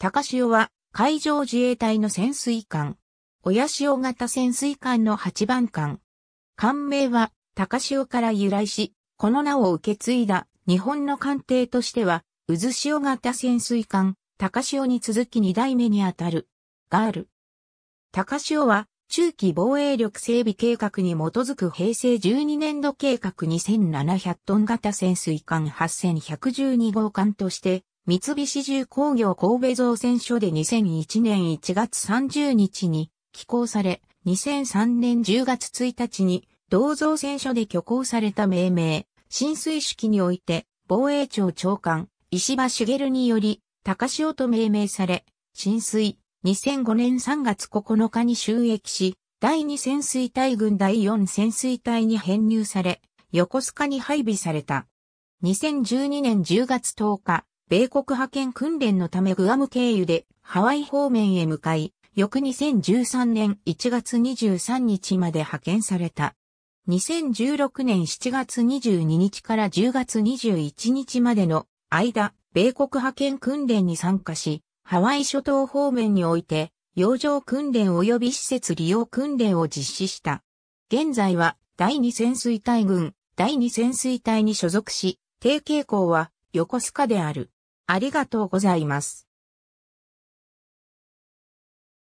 高潮は海上自衛隊の潜水艦。親潮型潜水艦の8番艦。艦名は高潮から由来し、この名を受け継いだ日本の艦艇としては、渦潮型潜水艦、高潮に続き2代目にあたる、ガール。高潮は中期防衛力整備計画に基づく平成12年度計画2700トン型潜水艦8112号艦として三菱重工業神戸造船所で2001年1月30日に寄港され、2003年10月1日に同造船所で挙行された命名、浸水式において防衛庁長官、石場茂により、高潮と命名され、浸水、2005年3月9日に収益し、第2潜水隊軍第4潜水隊に編入され、横須賀に配備された。2012年10月10日、米国派遣訓練のためグアム経由でハワイ方面へ向かい、翌2013年1月23日まで派遣された。2016年7月22日から10月21日までの間、米国派遣訓練に参加し、ハワイ諸島方面において、洋上訓練及び施設利用訓練を実施した。現在は、第二潜水隊軍、第二潜水隊に所属し、低傾向は横須賀である。ありがとうございます。